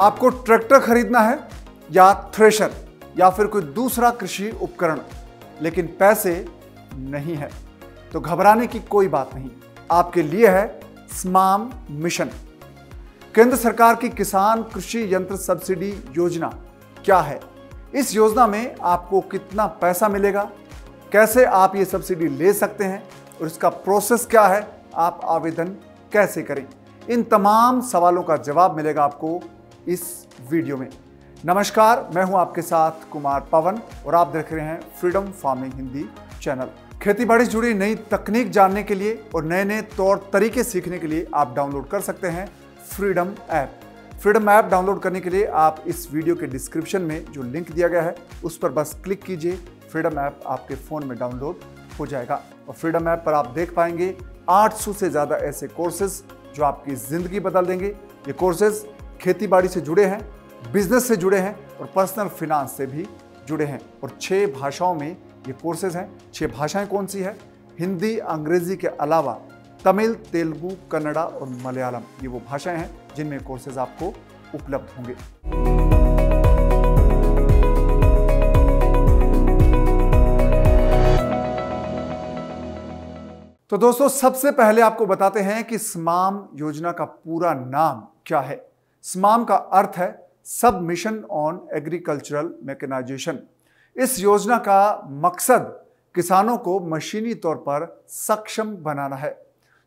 आपको ट्रैक्टर खरीदना है या थ्रेशर या फिर कोई दूसरा कृषि उपकरण लेकिन पैसे नहीं है तो घबराने की कोई बात नहीं आपके लिए है स्माम मिशन केंद्र सरकार की किसान कृषि यंत्र सब्सिडी योजना क्या है इस योजना में आपको कितना पैसा मिलेगा कैसे आप ये सब्सिडी ले सकते हैं और इसका प्रोसेस क्या है आप आवेदन कैसे करें इन तमाम सवालों का जवाब मिलेगा आपको इस वीडियो में नमस्कार मैं हूं आपके साथ कुमार पवन और आप देख रहे हैं फ्रीडम फार्मिंग हिंदी चैनल खेती बाड़ी से जुड़ी नई तकनीक जानने के लिए और नए नए तौर तरीके सीखने के लिए आप डाउनलोड कर सकते हैं freedom app freedom app download करने के लिए आप इस वीडियो के डिस्क्रिप्शन में जो लिंक दिया गया है उस पर बस क्लिक कीजिए फ्रीडम ऐप आपके फ़ोन में डाउनलोड हो जाएगा और फ्रीडम ऐप पर आप देख पाएंगे 800 से ज़्यादा ऐसे कोर्सेज जो आपकी ज़िंदगी बदल देंगे ये कोर्सेज खेती बाड़ी से जुड़े हैं बिजनेस से जुड़े हैं और पर्सनल फिनांस से भी जुड़े हैं और छः भाषाओं में ये कोर्सेज हैं छः भाषाएं कौन सी है हिंदी अंग्रेजी के अलावा तमिल तेलुगु कन्नड़ा और मलयालम ये वो भाषाएं हैं जिनमें कोर्सेज आपको उपलब्ध होंगे तो दोस्तों सबसे पहले आपको बताते हैं कि स्माम योजना का पूरा नाम क्या है स्माम का अर्थ है सब मिशन ऑन एग्रीकल्चरल मैकेनाइजेशन इस योजना का मकसद किसानों को मशीनी तौर पर सक्षम बनाना है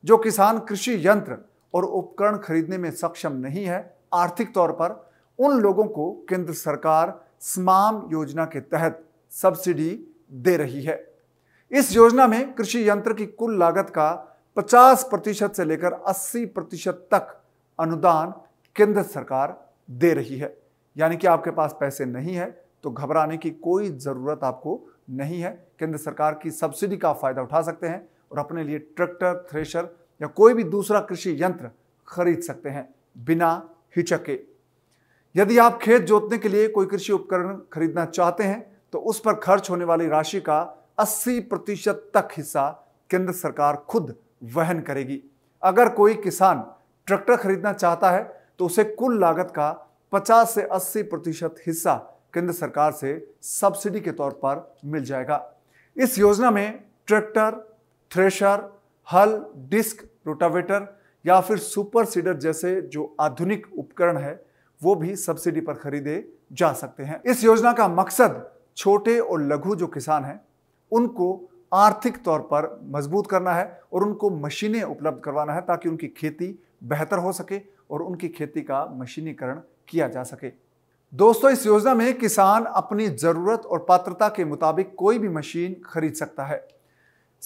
जो किसान कृषि यंत्र और उपकरण खरीदने में सक्षम नहीं है आर्थिक तौर पर उन लोगों को केंद्र सरकार स्माम योजना के तहत सब्सिडी दे रही है इस योजना में कृषि यंत्र की कुल लागत का 50 प्रतिशत से लेकर 80 प्रतिशत तक अनुदान केंद्र सरकार दे रही है यानी कि आपके पास पैसे नहीं है तो घबराने की कोई ज़रूरत आपको नहीं है केंद्र सरकार की सब्सिडी का फ़ायदा उठा सकते हैं और अपने लिए ट्रैक्टर थ्रेशर या कोई भी दूसरा कृषि यंत्र खरीद सकते हैं बिना हिचके यदि आप खेत जोतने के लिए कोई कृषि उपकरण खरीदना चाहते हैं तो उस पर खर्च होने वाली राशि का 80 प्रतिशत तक हिस्सा केंद्र सरकार खुद वहन करेगी अगर कोई किसान ट्रैक्टर खरीदना चाहता है तो उसे कुल लागत का 50 से 80 प्रतिशत हिस्सा केंद्र सरकार से सब्सिडी के तौर पर मिल जाएगा इस योजना में ट्रैक्टर थ्रेशर हल डिस्क रोटावेटर या फिर सुपर सीडर जैसे जो आधुनिक उपकरण है वो भी सब्सिडी पर खरीदे जा सकते हैं इस योजना का मकसद छोटे और लघु जो किसान हैं उनको आर्थिक तौर पर मजबूत करना है और उनको मशीनें उपलब्ध करवाना है ताकि उनकी खेती बेहतर हो सके और उनकी खेती का मशीनीकरण किया जा सके दोस्तों इस योजना में किसान अपनी ज़रूरत और पात्रता के मुताबिक कोई भी मशीन खरीद सकता है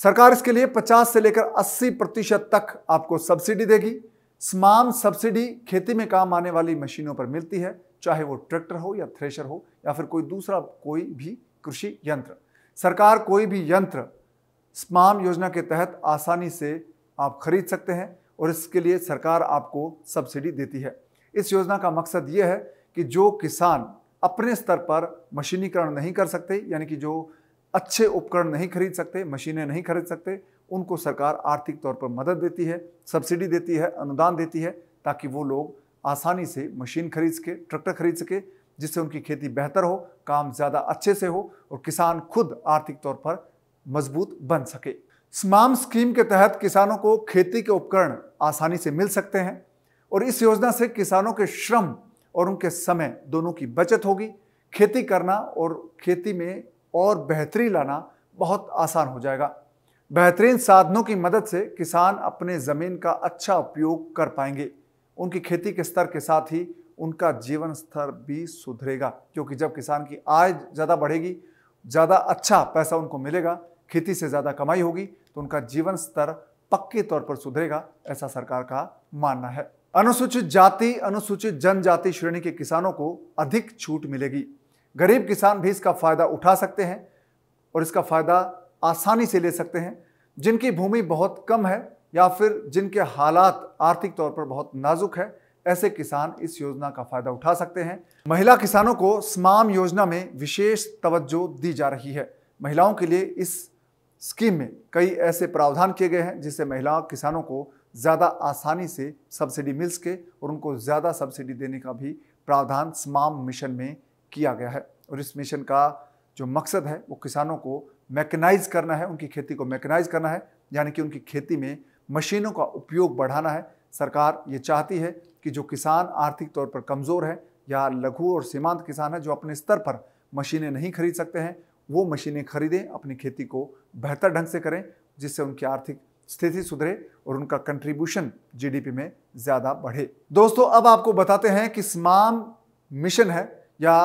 सरकार इसके लिए 50 से लेकर 80 प्रतिशत तक आपको सब्सिडी देगी स्माम सब्सिडी खेती में काम आने वाली मशीनों पर मिलती है चाहे वो ट्रैक्टर हो या थ्रेशर हो या फिर कोई दूसरा कोई भी कृषि यंत्र सरकार कोई भी यंत्र स्माम योजना के तहत आसानी से आप खरीद सकते हैं और इसके लिए सरकार आपको सब्सिडी देती है इस योजना का मकसद ये है कि जो किसान अपने स्तर पर मशीनीकरण नहीं कर सकते यानी कि जो अच्छे उपकरण नहीं खरीद सकते मशीनें नहीं खरीद सकते उनको सरकार आर्थिक तौर पर मदद देती है सब्सिडी देती है अनुदान देती है ताकि वो लोग आसानी से मशीन खरीद सके ट्रैक्टर खरीद सके जिससे उनकी खेती बेहतर हो काम ज़्यादा अच्छे से हो और किसान खुद आर्थिक तौर पर मजबूत बन सके स्माम स्कीम के तहत किसानों को खेती के उपकरण आसानी से मिल सकते हैं और इस योजना से किसानों के श्रम और उनके समय दोनों की बचत होगी खेती करना और खेती में और बेहतरी लाना बहुत आसान हो जाएगा बेहतरीन साधनों की मदद से किसान अपने ज़मीन का अच्छा उपयोग कर पाएंगे उनकी खेती के स्तर के साथ ही उनका जीवन स्तर भी सुधरेगा क्योंकि जब किसान की आय ज़्यादा बढ़ेगी ज़्यादा अच्छा पैसा उनको मिलेगा खेती से ज़्यादा कमाई होगी तो उनका जीवन स्तर पक्के तौर पर सुधरेगा ऐसा सरकार का मानना है अनुसूचित जाति अनुसूचित जनजाति श्रेणी के किसानों को अधिक छूट मिलेगी गरीब किसान भी इसका फायदा उठा सकते हैं और इसका फायदा आसानी से ले सकते हैं जिनकी भूमि बहुत कम है या फिर जिनके हालात आर्थिक तौर पर बहुत नाजुक है ऐसे किसान इस योजना का फायदा उठा सकते हैं महिला किसानों को स्माम योजना में विशेष तवज्जो दी जा रही है महिलाओं के लिए इस स्कीम में कई ऐसे प्रावधान किए गए हैं जिससे महिलाओं किसानों को ज़्यादा आसानी से सब्सिडी मिल सके और उनको ज़्यादा सब्सिडी देने का भी प्रावधान स्माम मिशन में किया गया है और इस मिशन का जो मकसद है वो किसानों को मैकेनाइज करना है उनकी खेती को मैकेनाइज करना है यानी कि उनकी खेती में मशीनों का उपयोग बढ़ाना है सरकार ये चाहती है कि जो किसान आर्थिक तौर पर कमज़ोर है या लघु और सीमांत किसान है जो अपने स्तर पर मशीनें नहीं खरीद सकते हैं वो मशीनें खरीदें अपनी खेती को बेहतर ढंग से करें जिससे उनकी आर्थिक स्थिति सुधरे और उनका कंट्रीब्यूशन जीडीपी में ज़्यादा बढ़े दोस्तों अब आपको बताते हैं कि स्माम मिशन है या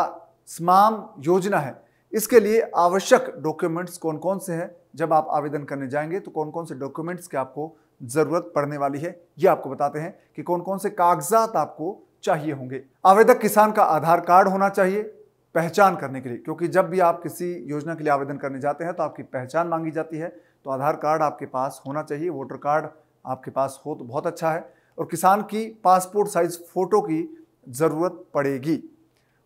स्माम योजना है इसके लिए आवश्यक डॉक्यूमेंट्स कौन कौन से हैं जब आप आवेदन करने जाएंगे तो कौन कौन से डॉक्यूमेंट्स की आपको ज़रूरत पड़ने वाली है ये आपको बताते हैं कि कौन कौन से कागजात आपको चाहिए होंगे आवेदक किसान का आधार कार्ड होना चाहिए पहचान करने के लिए क्योंकि जब भी आप किसी योजना के लिए आवेदन करने जाते हैं तो आपकी पहचान मांगी जाती है तो आधार कार्ड आपके पास होना चाहिए वोटर कार्ड आपके पास हो तो बहुत अच्छा है और किसान की पासपोर्ट साइज फ़ोटो की ज़रूरत पड़ेगी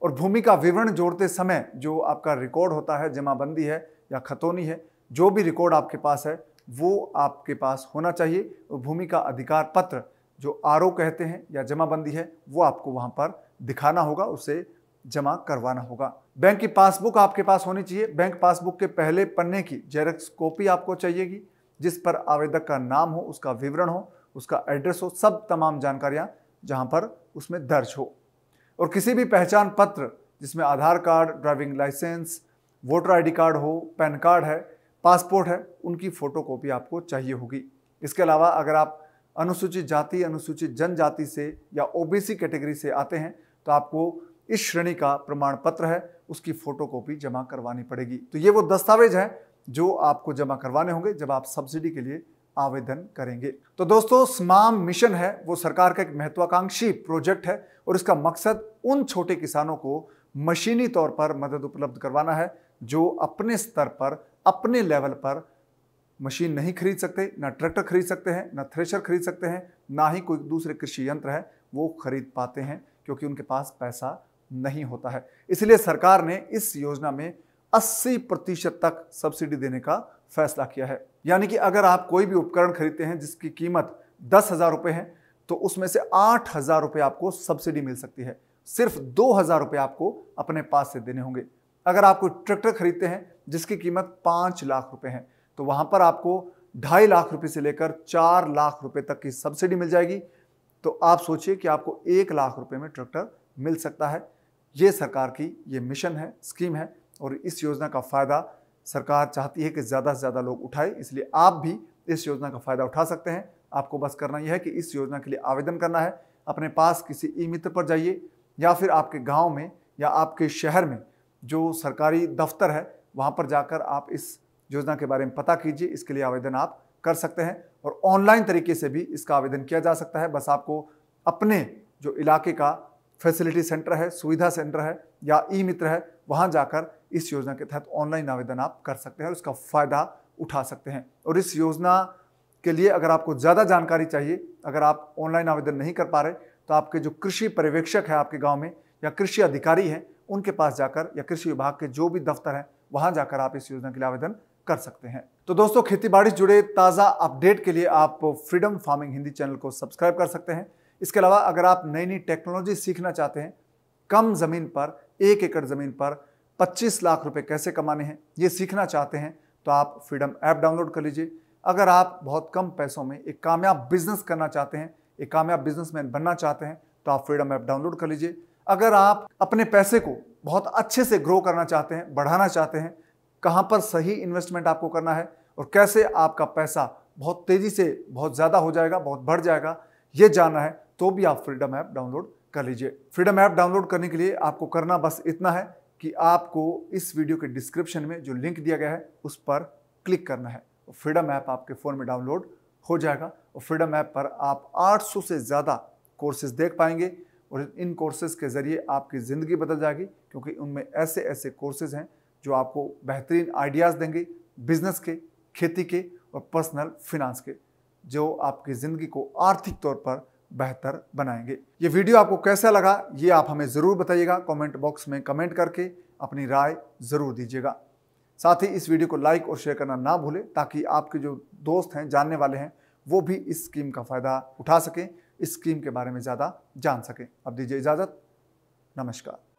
और भूमि का विवरण जोड़ते समय जो आपका रिकॉर्ड होता है जमाबंदी है या खतौनी है जो भी रिकॉर्ड आपके पास है वो आपके पास होना चाहिए और भूमि का अधिकार पत्र जो आर कहते हैं या जमाबंदी है वो आपको वहाँ पर दिखाना होगा उसे जमा करवाना होगा बैंक की पासबुक आपके पास होनी चाहिए बैंक पासबुक के पहले पन्ने की जेरक्स कॉपी आपको चाहिएगी जिस पर आवेदक का नाम हो उसका विवरण हो उसका एड्रेस हो सब तमाम जानकारियाँ जहाँ पर उसमें दर्ज हो और किसी भी पहचान पत्र जिसमें Aadhaar card driving license voter ID card हो पैन कार्ड है पासपोर्ट है उनकी फ़ोटोकॉपी आपको चाहिए होगी इसके अलावा अगर आप अनुसूचित जाति अनुसूचित जनजाति से या ओबीसी कैटेगरी से आते हैं तो आपको इस श्रेणी का प्रमाण पत्र है उसकी फोटोकॉपी जमा करवानी पड़ेगी तो ये वो दस्तावेज हैं जो आपको जमा करवाने होंगे जब आप सब्सिडी के लिए आवेदन करेंगे तो दोस्तों स्माम मिशन है वो सरकार का एक महत्वाकांक्षी प्रोजेक्ट है और इसका मकसद उन छोटे किसानों को मशीनी तौर पर मदद उपलब्ध करवाना है जो अपने स्तर पर अपने लेवल पर मशीन नहीं खरीद सकते ना ट्रैक्टर खरीद सकते हैं ना थ्रेशर खरीद सकते हैं ना ही कोई दूसरे कृषि यंत्र है वो खरीद पाते हैं क्योंकि उनके पास पैसा नहीं होता है इसलिए सरकार ने इस योजना में 80 प्रतिशत तक सब्सिडी देने का फैसला किया है यानी कि अगर आप कोई भी उपकरण खरीदते हैं जिसकी कीमत दस हज़ार रुपए है तो उसमें से आठ हज़ार रुपये आपको सब्सिडी मिल सकती है सिर्फ दो हज़ार रुपए आपको अपने पास से देने होंगे अगर आप कोई ट्रैक्टर खरीदते हैं जिसकी कीमत पांच लाख रुपए है तो वहां पर आपको ढाई लाख रुपए से लेकर चार लाख रुपए तक की सब्सिडी मिल जाएगी तो आप सोचिए कि आपको एक लाख रुपए में ट्रैक्टर मिल सकता है ये सरकार की ये मिशन है स्कीम है और इस योजना का फ़ायदा सरकार चाहती है कि ज़्यादा से ज़्यादा लोग उठाए इसलिए आप भी इस योजना का फ़ायदा उठा सकते हैं आपको बस करना यह है कि इस योजना के लिए आवेदन करना है अपने पास किसी ई मित्र पर जाइए या फिर आपके गाँव में या आपके शहर में जो सरकारी दफ्तर है वहाँ पर जाकर आप इस योजना के बारे में पता कीजिए इसके लिए आवेदन आप कर सकते हैं और ऑनलाइन तरीके से भी इसका आवेदन किया जा सकता है बस आपको अपने जो इलाके का फैसिलिटी सेंटर है सुविधा सेंटर है या ई मित्र है वहाँ जाकर इस योजना के तहत ऑनलाइन आवेदन आप कर सकते हैं और उसका फ़ायदा उठा सकते हैं और इस योजना के लिए अगर आपको ज़्यादा जानकारी चाहिए अगर आप ऑनलाइन आवेदन नहीं कर पा रहे तो आपके जो कृषि पर्यवेक्षक है आपके गाँव में या कृषि अधिकारी हैं उनके पास जाकर या कृषि विभाग के जो भी दफ्तर हैं वहाँ जाकर आप इस योजना के लिए आवेदन कर सकते हैं तो दोस्तों खेती बाड़ी से जुड़े ताज़ा अपडेट के लिए आप फ्रीडम फार्मिंग हिंदी चैनल को सब्सक्राइब कर सकते हैं इसके अलावा अगर आप नई नई टेक्नोलॉजी सीखना चाहते हैं कम ज़मीन पर एक एकड़ ज़मीन पर 25 लाख रुपए कैसे कमाने हैं ये सीखना चाहते हैं तो आप फ्रीडम ऐप डाउनलोड कर लीजिए अगर आप बहुत कम पैसों में एक कामयाब बिजनेस करना चाहते हैं एक कामयाब बिजनेसमैन बनना चाहते हैं तो आप फ्रीडम ऐप डाउनलोड कर लीजिए अगर आप अपने पैसे को बहुत अच्छे से ग्रो करना चाहते हैं बढ़ाना चाहते हैं कहाँ पर सही इन्वेस्टमेंट आपको करना है और कैसे आपका पैसा बहुत तेज़ी से बहुत ज़्यादा हो जाएगा बहुत बढ़ जाएगा ये जानना है तो भी आप फ्रीडम ऐप डाउनलोड कर लीजिए फ्रीडम ऐप डाउनलोड करने के लिए आपको करना बस इतना है कि आपको इस वीडियो के डिस्क्रिप्शन में जो लिंक दिया गया है उस पर क्लिक करना है फ्रीडम ऐप आपके फ़ोन में डाउनलोड हो जाएगा और फ्रीडम ऐप पर आप 800 से ज़्यादा कोर्सेज देख पाएंगे और इन कोर्सेज़ के ज़रिए आपकी ज़िंदगी बदल जाएगी क्योंकि उनमें ऐसे ऐसे कोर्सेज़ हैं जो आपको बेहतरीन आइडियाज़ देंगे बिजनेस के खेती के और पर्सनल फिनांस के जो आपकी ज़िंदगी को आर्थिक तौर पर बेहतर बनाएंगे ये वीडियो आपको कैसा लगा ये आप हमें ज़रूर बताइएगा कमेंट बॉक्स में कमेंट करके अपनी राय ज़रूर दीजिएगा साथ ही इस वीडियो को लाइक और शेयर करना ना भूलें ताकि आपके जो दोस्त हैं जानने वाले हैं वो भी इस स्कीम का फ़ायदा उठा सकें इस स्कीम के बारे में ज़्यादा जान सकें अब दीजिए इजाज़त नमस्कार